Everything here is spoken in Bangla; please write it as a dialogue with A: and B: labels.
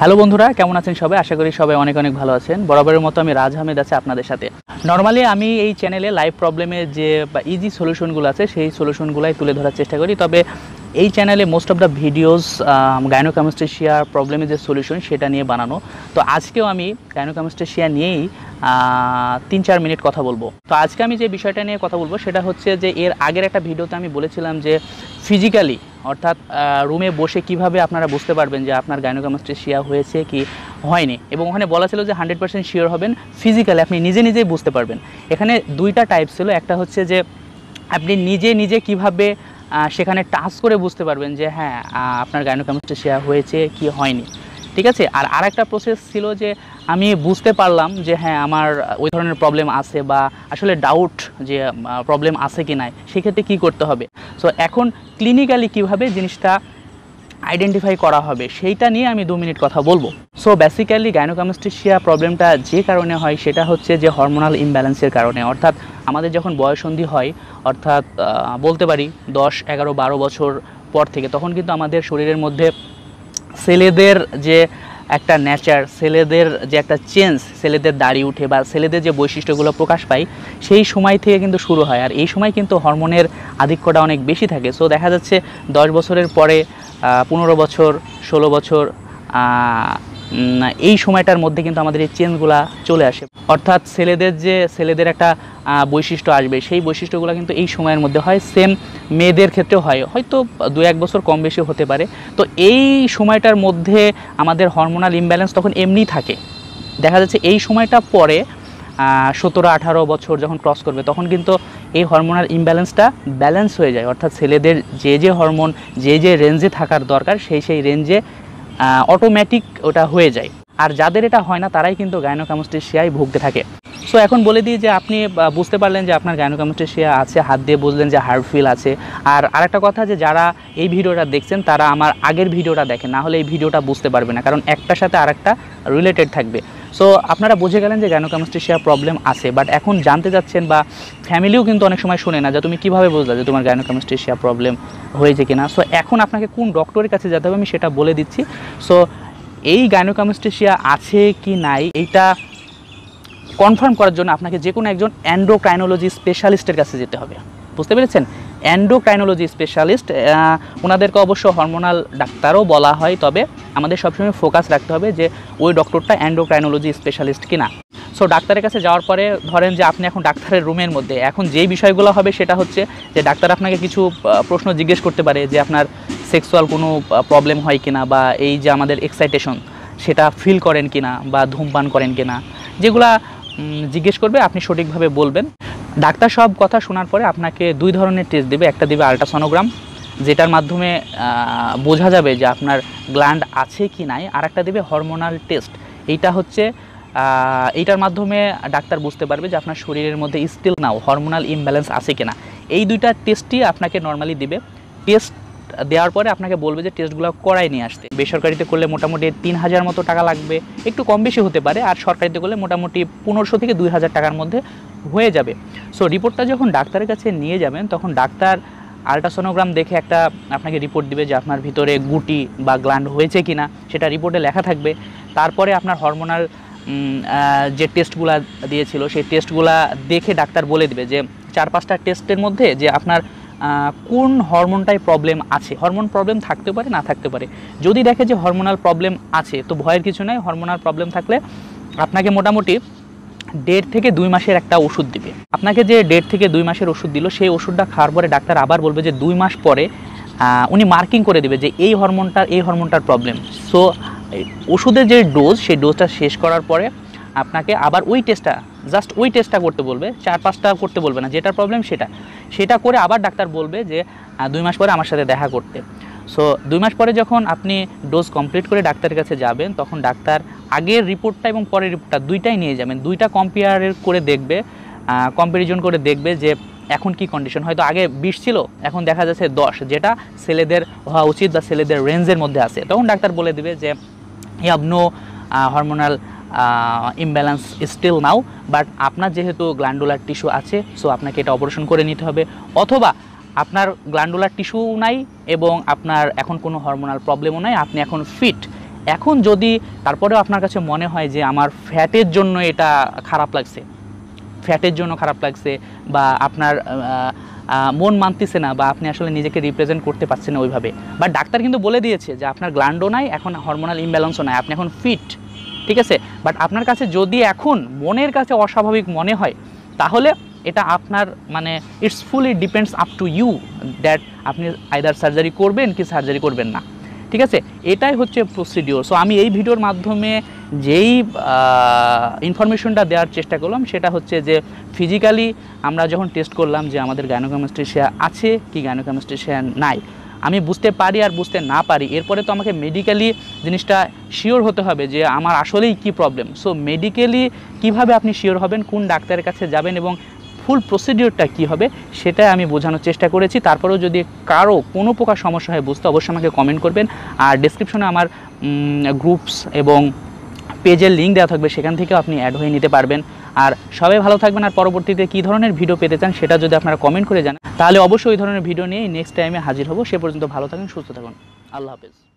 A: হ্যালো বন্ধুরা কেমন আছেন সবাই আশা করি সবাই অনেক অনেক ভালো আছেন বরাবরের মতো আমি রাজ আহমেদ আছে আপনাদের সাথে নর্মালি আমি এই চ্যানেলে লাইভ প্রবলেমের যে বা ইজি সলিউশনগুলো আছে সেই সলিউশনগুলাই তুলে ধরার চেষ্টা করি তবে এই চ্যানেলে most of the videos gynaecomastia প্রবলেমের যে সলিউশন সেটা নিয়ে বানানো তো আজকেও আমি গাইনোকামিস্টেশিয়া নিয়েই তিন চার মিনিট কথা বলবো তো আজকে আমি যে বিষয়টা নিয়ে কথা বলবো সেটা হচ্ছে যে এর আগের একটা ভিডিওতে আমি বলেছিলাম যে ফিজিক্যালি অর্থাৎ রুমে বসে কিভাবে আপনারা বুঝতে পারবেন যে আপনার গাইনোকামাস্ট্রেশিয়া হয়েছে কি হয়নি এবং ওখানে বলা ছিল যে হান্ড্রেড পার্সেন্ট শিওর হবেন ফিজিক্যালি আপনি নিজে নিজেই বুঝতে পারবেন এখানে দুইটা টাইপ ছিল একটা হচ্ছে যে আপনি নিজে নিজে কিভাবে সেখানে টাচ করে বুঝতে পারবেন যে হ্যাঁ আপনার শেয়ার হয়েছে কি হয়নি ঠিক আছে আর আরেকটা প্রসেস ছিল যে আমি বুঝতে পারলাম যে হ্যাঁ আমার ওই ধরনের প্রবলেম আছে বা আসলে ডাউট যে প্রবলেম আছে কি নাই সেক্ষেত্রে কী করতে হবে সো এখন ক্লিনিক্যালি কিভাবে জিনিসটা আইডেন্টিফাই করা হবে সেইটা নিয়ে আমি দু মিনিট কথা বলবো সো বেসিক্যালি গাইনোকামিস্টিশিয়া প্রবলেমটা যে কারণে হয় সেটা হচ্ছে যে হরমোনাল ইমব্যালেন্সের কারণে অর্থাৎ আমাদের যখন বয়সন্ধি হয় অর্থাৎ বলতে পারি দশ এগারো বারো বছর পর থেকে তখন কিন্তু আমাদের শরীরের মধ্যে ছেলেদের যে একটা নেচার ছেলেদের যে একটা চেঞ্জ ছেলেদের দাড়ি উঠে বা ছেলেদের যে বৈশিষ্ট্যগুলো প্রকাশ পায় সেই সময় থেকে কিন্তু শুরু হয় আর এই সময় কিন্তু হরমোনের আধিক্যটা অনেক বেশি থাকে সো দেখা যাচ্ছে দশ বছরের পরে পনেরো বছর ষোলো বছর এই সময়টার মধ্যে কিন্তু আমাদের এই চেঞ্জগুলা চলে আসে অর্থাৎ ছেলেদের যে ছেলেদের একটা বৈশিষ্ট্য আসবে সেই বৈশিষ্ট্যগুলো কিন্তু এই সময়ের মধ্যে হয় সেম মেয়েদের ক্ষেত্রেও হয় হয়তো দু এক বছর কম বেশি হতে পারে তো এই সময়টার মধ্যে আমাদের হরমোনাল ইমব্যালেন্স তখন এমনি থাকে দেখা যাচ্ছে এই সময়টা পরে সতেরো আঠারো বছর যখন ক্রস করবে তখন কিন্তু এই হরমোনাল ইমব্যালেন্সটা ব্যালেন্স হয়ে যায় অর্থাৎ ছেলেদের যে যে হরমোন যে যে রেঞ্জে থাকার দরকার সেই সেই রেঞ্জে অটোমেটিক ওটা হয়ে যায় আর যাদের এটা হয় না তারাই কিন্তু গায়নোকামোস্টেশিয়ায় ভুগতে থাকে সো এখন বলে দিই যে আপনি বুঝতে পারলেন যে আপনার গায়নোকামোস্টেশিয়া আছে হাত দিয়ে বুঝলেন যে হার্ড ফিল আছে আর আরেকটা কথা যে যারা এই ভিডিওটা দেখছেন তারা আমার আগের ভিডিওটা দেখেন না হলে এই ভিডিওটা বুঝতে পারবে না কারণ একটার সাথে আরেকটা রিলেটেড থাকবে সো আপনারা বুঝে গেলেন যে গায়নোকামোস্টেশিয়া প্রবলেম আছে বাট এখন জানতে যাচ্ছেন বা ফ্যামিলিও কিন্তু অনেক সময় শুনে না যে তুমি কীভাবে বুঝলা যে তোমার গায়নোকামোস্টেশিয়া প্রবলেম হয়েছে কিনা সো এখন আপনাকে কোন ডক্টরের কাছে যেতে হবে আমি সেটা বলে দিচ্ছি সো এই গাইনোকামিস্টেশিয়া আছে কি নাই এইটা কনফার্ম করার জন্য আপনাকে যে কোনো একজন অ্যান্ড্রোক্রাইনোলজি স্পেশালিস্টের কাছে যেতে হবে বুঝতে পেরেছেন অ্যান্ড্রোক্রাইনোলজি স্পেশালিস্ট ওনাদেরকে অবশ্য হরমোনাল ডাক্তারও বলা হয় তবে আমাদের সবসময় ফোকাস রাখতে হবে যে ওই ডক্টরটা অ্যান্ড্রোক্রাইনোলজি স্পেশালিস্ট কিনা সো ডাক্তারের কাছে যাওয়ার পরে ধরেন যে আপনি এখন ডাক্তারের রুমের মধ্যে এখন যেই বিষয়গুলো হবে সেটা হচ্ছে যে ডাক্তার আপনাকে কিছু প্রশ্ন জিজ্ঞেস করতে পারে যে আপনার সেক্সুয়াল কোনো প্রবলেম হয় কিনা বা এই যে আমাদের এক্সাইটেশন সেটা ফিল করেন কিনা বা ধূমপান করেন কিনা যেগুলা জিজ্ঞেস করবে আপনি সঠিকভাবে বলবেন ডাক্তার সব কথা শোনার পরে আপনাকে দুই ধরনের টেস্ট দেবে একটা দেবে আল্ট্রাসনোগ্রাম যেটার মাধ্যমে বোঝা যাবে যে আপনার গ্ল্যান্ড আছে কি নাই আর একটা দেবে হরমোনাল টেস্ট এইটা হচ্ছে এইটার মাধ্যমে ডাক্তার বুঝতে পারবে যে আপনার শরীরের মধ্যে স্টিল নাও হরমোনাল ইমব্যালেন্স আছে কিনা এই দুইটা টেস্টই আপনাকে নর্মালি দিবে টেস্ট দেওয়ার পরে আপনাকে বলবে যে টেস্টগুলো করাই নিয়ে আসতে বেসরকারিতে করলে মোটামুটি তিন হাজার মতো টাকা লাগবে একটু কম বেশি হতে পারে আর সরকারিতে করলে মোটামুটি পনেরোশো থেকে দুই হাজার টাকার মধ্যে হয়ে যাবে সো রিপোর্টটা যখন ডাক্তারের কাছে নিয়ে যাবেন তখন ডাক্তার আলট্রাসোনোগ্রাম দেখে একটা আপনাকে রিপোর্ট দিবে যে আপনার ভিতরে গুটি বা গ্ল্যান্ড হয়েছে কি না সেটা রিপোর্টে লেখা থাকবে তারপরে আপনার হরমোনাল যে টেস্টগুলা দিয়েছিল সেই টেস্টগুলা দেখে ডাক্তার বলে দেবে যে চার পাঁচটা টেস্টের মধ্যে যে আপনার কোন হরমোনটায় প্রবলেম আছে হরমোন প্রবলেম থাকতে পারে না থাকতে পারে যদি দেখে যে হরমোনাল প্রবলেম আছে তো ভয়ের কিছু নয় হরমোনাল প্রবলেম থাকলে আপনাকে মোটামুটি দেড় থেকে দুই মাসের একটা ওষুধ দিবে আপনাকে যে দেড় থেকে দুই মাসের ওষুধ দিল সেই ওষুধটা খাওয়ার পরে ডাক্তার আবার বলবে যে দুই মাস পরে উনি মার্কিং করে দেবে যে এই হরমোনটার এই হরমোনটার প্রবলেম সো ওষুধের যে ডোজ সেই ডোজটা শেষ করার পরে আপনাকে আবার ওই টেস্টটা জাস্ট ওই টেস্টটা করতে বলবে চার পাঁচটা করতে বলবে না যেটা প্রবলেম সেটা সেটা করে আবার ডাক্তার বলবে যে দুই মাস পরে আমার সাথে দেখা করতে সো দুই মাস পরে যখন আপনি ডোজ কমপ্লিট করে ডাক্তারের কাছে যাবেন তখন ডাক্তার আগের রিপোর্টটা এবং পরের রিপোর্টটা দুইটাই নিয়ে যাবেন দুইটা কম্পেয়ারের করে দেখবে কম্পেরিজন করে দেখবে যে এখন কি কন্ডিশন হয়তো আগে বিশ ছিল এখন দেখা যাচ্ছে দশ যেটা ছেলেদের হওয়া উচিত বা ছেলেদের রেঞ্জের মধ্যে আছে তখন ডাক্তার বলে দেবে যে you know hormonal imbalance still now but আপনার যেহেতু গ্ল্যান্ডুলার টিস্যু আছে সো আপনাকে এটা অপারেশন করে নিতে হবে অথবা আপনার গ্ল্যান্ডুলার টিস্যু নাই এবং আপনার এখন কোনো হরমোনাল প্রবলেমও নাই আপনি এখন ফিট এখন যদি তারপরেও আপনার কাছে মনে হয় যে আমার ফ্যাটের জন্য এটা খারাপ লাগছে ফ্যাটের জন্য খারাপ লাগছে বা আপনার মন মানতেছে না বা আপনি আসলে নিজেকে রিপ্রেজেন্ট করতে পারছেন না ওইভাবে বা ডাক্তার কিন্তু বলে দিয়েছে যে আপনার গ্ল্যান্ডও নাই এখন হরমোনাল ইমব্যালেন্সও নাই আপনি এখন ফিট ঠিক আছে বাট আপনার কাছে যদি এখন মনের কাছে অস্বাভাবিক মনে হয় তাহলে এটা আপনার মানে it's fully depends up to you that আপনি আইদার সার্জারি করবেন কি সার্জারি করবেন না ঠিক আছে এটাই হচ্ছে প্রসিডিওর সো আমি এই ভিডিওর মাধ্যমে যেই ইনফরমেশনটা দেওয়ার চেষ্টা করলাম সেটা হচ্ছে যে ফিজিক্যালি আমরা যখন টেস্ট করলাম যে আমাদের গাইনোকেমিস্ট্রি শেয়ার আছে কি গাইনোকেমিস্ট্রি শেয়ার নাই আমি বুঝতে পারি আর বুঝতে না পারি এরপরে তো আমাকে মেডিকেলি জিনিসটা শিওর হতে হবে যে আমার আসলেই কি প্রবলেম সো মেডিকেলি কিভাবে আপনি শিওর হবেন কোন ডাক্তারের কাছে যাবেন এবং ফুল প্রসিডিওরটা কি হবে সেটাই আমি বোঝানোর চেষ্টা করেছি তারপরেও যদি কারো কোনো প্রকার সমস্যা হয় বুঝতে অবশ্যই আমাকে কমেন্ট করবেন আর ডিসক্রিপশনে আমার গ্রুপস এবং পেজের লিঙ্ক দেওয়া থাকবে সেখান থেকেও আপনি অ্যাড হয়ে নিতে পারবেন আর সবাই ভালো থাকবেন আর পরবর্তীতে কী ধরনের ভিডিও পেতে চান সেটা যদি আপনারা কমেন্ট করে জানান তাহলে অবশ্যই ওই ধরনের ভিডিও নিয়ে নেক্সট টাইমে হাজির হব সে পর্যন্ত ভালো থাকুন সুস্থ থাকুন আল্লাহ হাফেজ